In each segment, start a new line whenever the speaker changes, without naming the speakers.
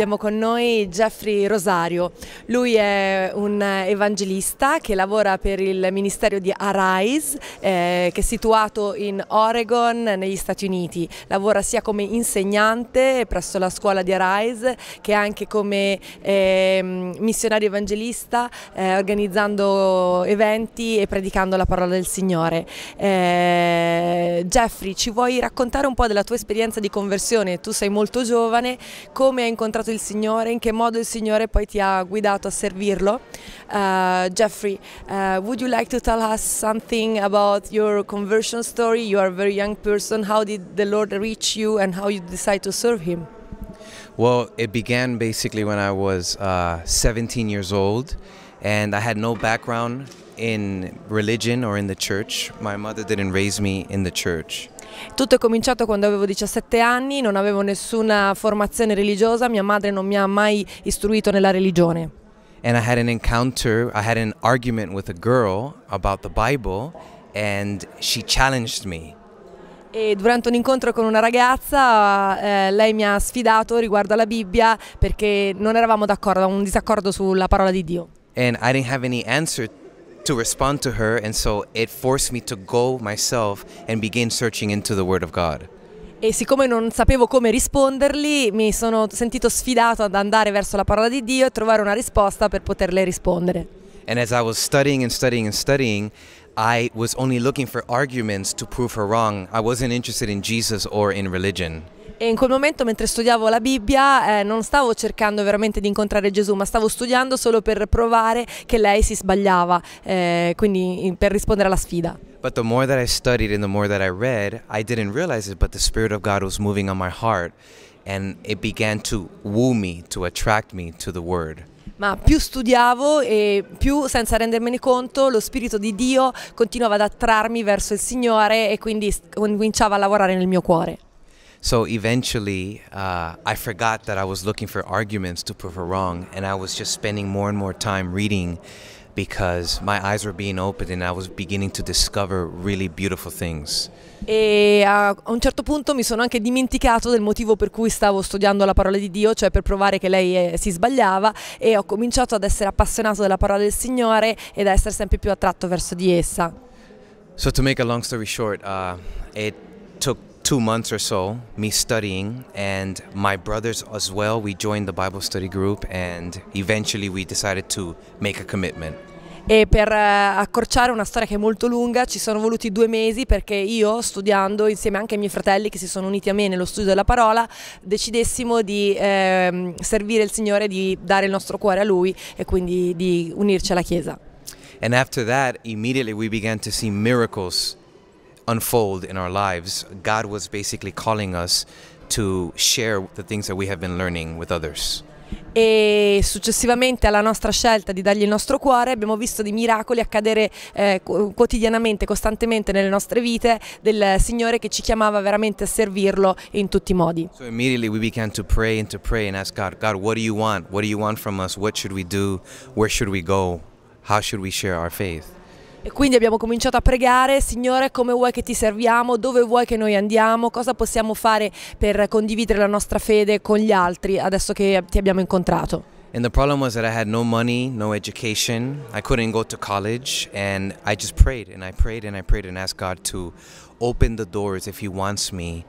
abbiamo con noi Jeffrey Rosario. Lui è un evangelista che lavora per il ministero di Arise, eh, che è situato in Oregon, negli Stati Uniti. Lavora sia come insegnante presso la scuola di Arise, che anche come eh, missionario evangelista, eh, organizzando eventi e predicando la parola del Signore. Eh, Jeffrey, ci vuoi raccontare un po' della tua esperienza di conversione? Tu sei molto giovane, come hai incontrato il Signore, in che modo il Signore poi ti ha guidato a servirlo. Uh, Jeffrey, uh, would you like to tell us something about your conversion story? You are a very young person. How did the Lord reach you and how you decide to serve Him?
Well, it began basically when I was uh, 17 years old and I had no background in religion or in the church. My mother didn't raise me in the church.
Tutto è cominciato quando avevo 17 anni, non avevo nessuna formazione religiosa, mia madre non mi ha mai istruito nella religione.
And I had an encounter, I had an argument with a girl about the Bible and she challenged me.
E durante un incontro con una ragazza eh, lei mi ha sfidato riguardo alla Bibbia perché non eravamo d'accordo, un disaccordo sulla parola di Dio.
And I didn't have any answer to respond to her, and so it forced me to go myself and begin searching into the Word of God.
E siccome non sapevo come rispondergli, mi sono sentito sfidato ad andare verso la parola di Dio e trovare una risposta per poterle rispondere.
And as I was studying and studying and studying, I was only looking for arguments to prove her wrong. I wasn't interested in Jesus or in religion
e in quel momento mentre studiavo la Bibbia eh, non stavo cercando veramente di incontrare Gesù ma stavo studiando solo per provare che lei si sbagliava eh, quindi per rispondere alla sfida
But the more that I studied and the more that I read, I didn't realize it, but the Spirit of God was moving on my heart and it began to woo me, to attract me to the Word.
ma più studiavo e più senza rendermene conto lo Spirito di Dio continuava ad attrarmi verso il Signore e quindi cominciava a lavorare nel mio cuore.
So eventually, uh, I forgot that I was looking for arguments to prove her wrong, and I was just spending more and more time reading because my eyes were being opened and I was beginning to discover really beautiful things.
E a un certo punto mi sono anche dimenticato del motivo per cui stavo studiando la parola di Dio, cioè per provare che lei è, eh, si sbagliava e ho cominciato ad essere appassionato della parola del Signore ed a essere sempre più attratto verso di essa.
So to make a long story short, uh, it took two months or so, me studying, and my brothers as well, we joined the Bible study group, and eventually we decided to make a commitment.
E per eh, accorciare una storia che è molto lunga ci sono voluti due mesi perché io studiando insieme anche ai miei fratelli che si sono uniti a me nello studio della parola decidessimo di eh, servire il Signore, di dare il nostro cuore a Lui e quindi di unirci alla Chiesa.
And after that immediately we began to see miracles unfold in our lives, God was basically calling us to share the things that we have been learning with others.
e successivamente alla nostra scelta di dargli il nostro cuore abbiamo visto dei miracoli accadere eh, quotidianamente, costantemente nelle nostre vite del Signore che ci chiamava veramente a servirlo in tutti i modi.
So immediately we began to pray and to pray and ask God, God, what do you want? What do you want from us? What should we do? Where should we go? How should we share our faith?
E quindi abbiamo cominciato a pregare, Signore, come vuoi che ti serviamo, dove vuoi che noi andiamo, cosa possiamo fare per condividere la nostra fede con gli altri adesso che ti abbiamo incontrato.
And the problem was that I had no money, no education. I couldn't go to college. And I just prayed and I prayed and I prayed and asked God to open the doors if He wants me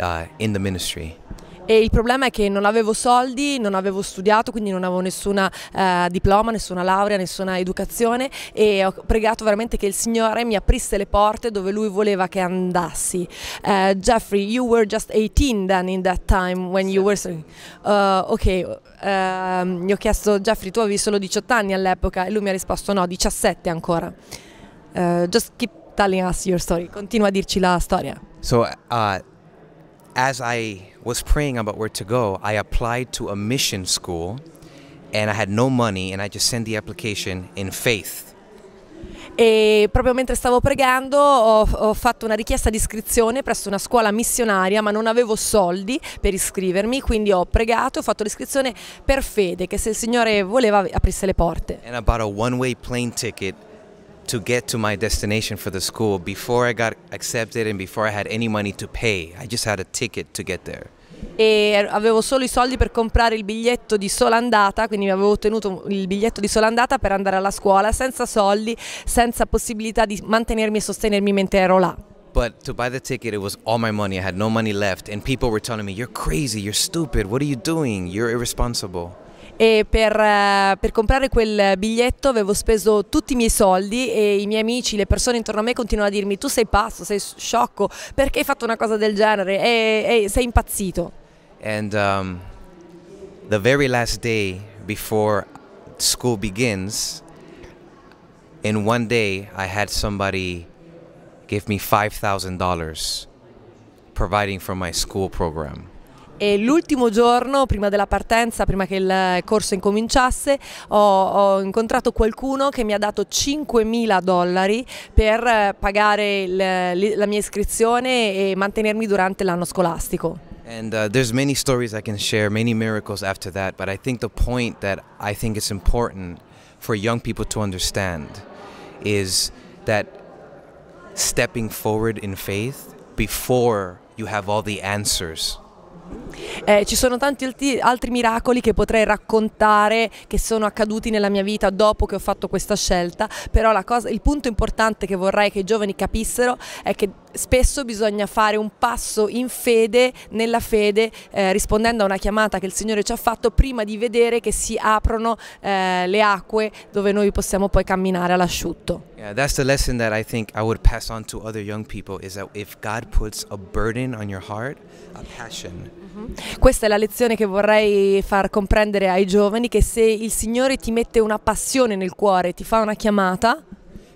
uh, in the ministry
e il problema è che non avevo soldi, non avevo studiato, quindi non avevo nessuna eh, diploma, nessuna laurea, nessuna educazione e ho pregato veramente che il Signore mi aprisse le porte dove lui voleva che andassi. Uh, Jeffrey, you were just 18 then in that time when you were... Uh, ok, uh, gli ho chiesto Jeffrey tu avevi solo 18 anni all'epoca e lui mi ha risposto no, 17 ancora. Uh, just keep telling us your story, continua a dirci la storia.
So, uh, as I was praying about where to go, I applied to a mission school and I had no money and I just sent the application in faith.
E proprio mentre stavo pregando ho, ho, fatto una richiesta di iscrizione presso una scuola missionaria ma non avevo soldi per iscrivermi quindi ho pregato e ho fatto l'iscrizione per fede che se il Signore voleva aprisse le porte.
And I a one way plane ticket to get to my destination for the school before I got accepted and before I had any money to pay. I just had a ticket to get there.
e er, avevo solo i soldi per comprare il biglietto di sola andata, quindi mi avevo ottenuto il biglietto di sola andata per andare alla scuola senza soldi, senza possibilità di mantenermi e sostenermi mentre ero là.
But to buy the ticket, it was all my money. I had no money left. And people were telling me, You're crazy, you're stupid, what are you doing? You're irresponsible
e per, eh, per, comprare quel biglietto avevo speso tutti i miei soldi e i miei amici, le persone intorno a me continuano a dirmi tu sei pazzo, sei sciocco, perché hai fatto una cosa del genere e, e sei impazzito.
And um, the very last day before school begins, in one day I had somebody give me $5,000 providing for my school program
e l'ultimo giorno, prima della partenza, prima che il corso incominciasse, ho, ho incontrato qualcuno che mi ha dato 5.000 dollari per eh, pagare il, la mia iscrizione e mantenermi durante l'anno scolastico.
And uh, there's many stories I can share, many miracles after that, but I think the point that I think is important for young people to understand is that stepping forward in faith before you have all the answers
eh, ci sono tanti altri miracoli che potrei raccontare che sono accaduti nella mia vita dopo che ho fatto questa scelta, però cosa, il punto importante che vorrei che i giovani capissero è che spesso bisogna fare un passo in fede, nella fede, eh, rispondendo a una chiamata che il Signore ci ha fatto prima di vedere che si aprono eh, le acque dove noi possiamo poi camminare all'asciutto.
Yeah, that's the lesson that I think I would pass on to other young people is that if God puts a burden on your heart, a passion
Mhm. Questa è la lezione che vorrei far comprendere ai giovani, che se il Signore ti mette una passione nel cuore, ti fa una chiamata...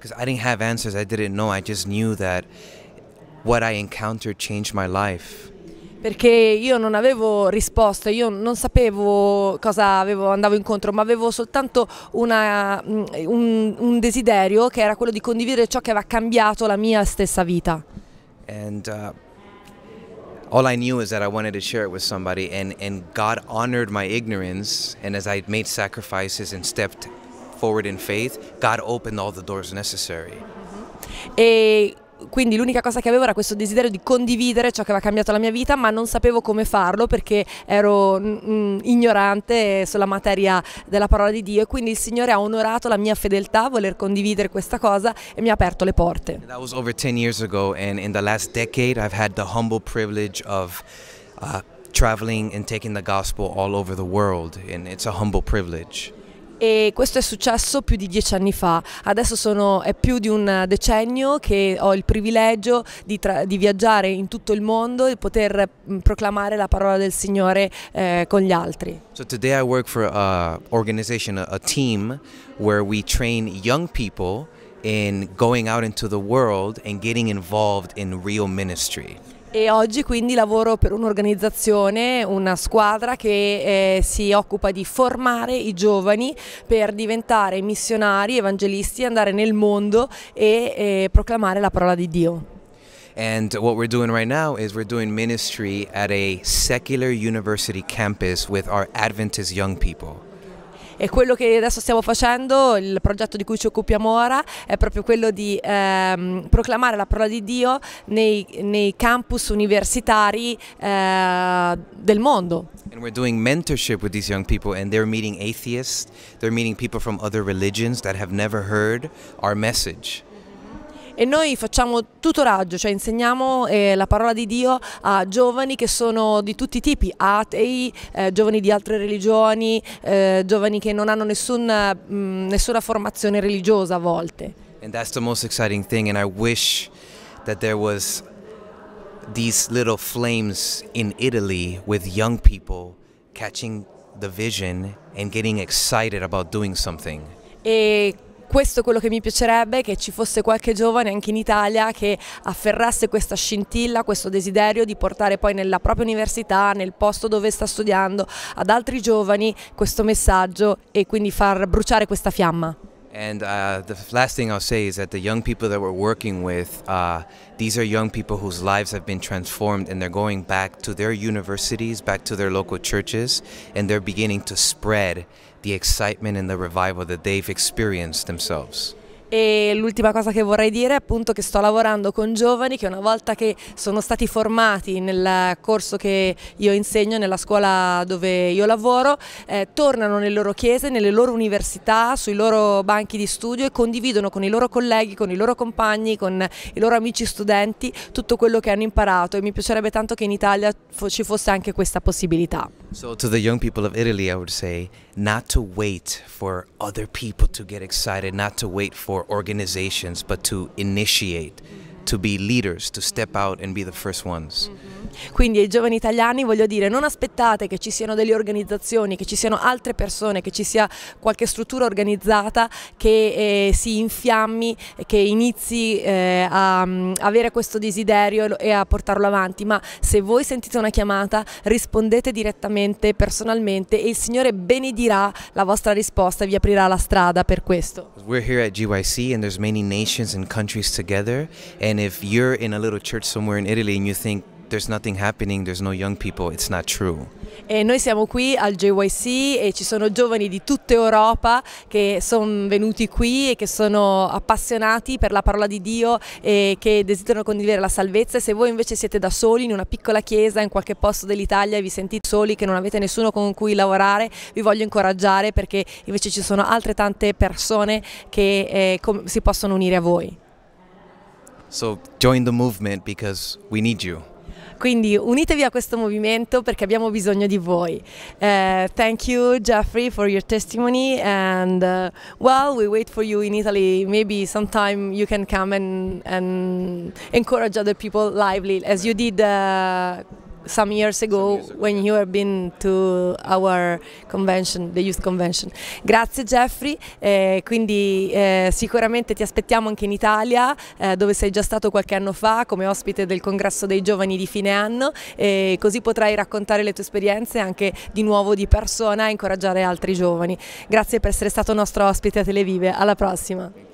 Because I didn't have answers, I didn't know, I just knew that what I encountered changed my life
perché io non avevo risposte, io non sapevo cosa avevo, andavo incontro, ma avevo soltanto una, mm, un, un, desiderio che era quello di condividere ciò che aveva cambiato la mia stessa vita.
And, uh... all I knew is that I wanted to share it with somebody, and, and God honored my ignorance. And as I made sacrifices and stepped forward in faith, God opened all the doors necessary. Mm -hmm.
eh, quindi l'unica cosa che avevo era questo desiderio di condividere ciò che aveva cambiato la mia vita, ma non sapevo come farlo perché ero mh, mm, mm, ignorante sulla materia della parola di Dio e quindi il Signore ha onorato la mia fedeltà, voler condividere questa cosa e mi ha aperto le porte.
That was over 10 years ago and in the last decade I've had the humble privilege of uh, traveling and taking the gospel all over the world and it's a humble privilege
e questo è successo più di dieci anni fa. Adesso sono, è più di un decennio che ho il privilegio di, di viaggiare in tutto il mondo e poter mm, proclamare la parola del Signore eh, con gli altri.
So today I work for an organization, a team where we train young people in going out into the world and getting involved in real ministry.
E oggi quindi lavoro per un'organizzazione, una squadra che eh, si occupa di formare i giovani per diventare missionari, evangelisti, andare nel mondo e eh, proclamare la parola di Dio.
And what we're doing right now is we're doing ministry at a secular university campus with our Adventist young people
e quello che adesso stiamo facendo, il progetto di cui ci occupiamo ora, è proprio quello di ehm, proclamare la parola di Dio nei, nei campus universitari eh, del mondo.
And we're doing mentorship with these young people and they're meeting atheists, they're meeting people from other religions that have never heard our message
e noi facciamo tutoraggio, cioè insegniamo eh, la parola di Dio a giovani che sono di tutti i tipi, atei, eh, giovani di altre religioni, eh, giovani che non hanno nessun, mh, mm, nessuna formazione religiosa a volte.
And that's the most exciting thing and I wish that there was these little flames in Italy with young people catching the vision and getting excited about doing something.
E questo è quello che mi piacerebbe, che ci fosse qualche giovane anche in Italia che afferrasse questa scintilla, questo desiderio di portare poi nella propria università, nel posto dove sta studiando, ad altri giovani questo messaggio e quindi far bruciare questa fiamma.
And uh, the last thing I'll say is that the young people that we're working with, uh, these are young people whose lives have been transformed and they're going back to their universities, back to their local churches, and they're beginning to spread the excitement and the revival that they've experienced themselves.
E l'ultima cosa che vorrei dire è appunto che sto lavorando con giovani che una volta che sono stati formati nel corso che io insegno nella scuola dove io lavoro, eh, tornano nelle loro chiese, nelle loro università, sui loro banchi di studio e condividono con i loro colleghi, con i loro compagni, con i loro amici studenti tutto quello che hanno imparato e mi piacerebbe tanto che in Italia ci fosse anche questa possibilità.
So to the young people of Italy I would say not to wait for other people to get excited, not to wait for organizations, but to initiate, to be leaders, to step out and be the first ones. Mm -hmm.
Quindi ai giovani italiani voglio dire non aspettate che ci siano delle organizzazioni, che ci siano altre persone, che ci sia qualche struttura organizzata che eh, si infiammi, che inizi eh, a um, avere questo desiderio e a portarlo avanti, ma se voi sentite una chiamata rispondete direttamente, personalmente e il Signore benedirà la vostra risposta e vi aprirà la strada per questo.
We're here at GYC and there's many nations and countries together and if you're in a little church somewhere in Italy and you think there's nothing happening, there's no young people, it's not true.
E noi siamo qui al JYC e ci sono giovani di tutta Europa che sono venuti qui e che sono appassionati per la parola di Dio e che desiderano condividere la salvezza se voi invece siete da soli in una piccola chiesa in qualche posto dell'Italia e vi sentite soli che non avete nessuno con cui lavorare, vi voglio incoraggiare perché invece ci sono altre tante persone che eh, si possono unire a voi.
So join the movement because we need you.
Quindi unitevi a questo movimento perché abbiamo bisogno di voi. Uh, thank you Jeffrey for your testimony and uh, well we wait for you in Italy. Maybe sometime you can come and, and encourage other people lively as you did uh, some years ago when you have been to our convention, the youth convention. Grazie Jeffrey, eh, quindi eh, sicuramente ti aspettiamo anche in Italia eh, dove sei già stato qualche anno fa come ospite del congresso dei giovani di fine anno e così potrai raccontare le tue esperienze anche di nuovo di persona e incoraggiare altri giovani. Grazie per essere stato nostro ospite a Televive, alla prossima.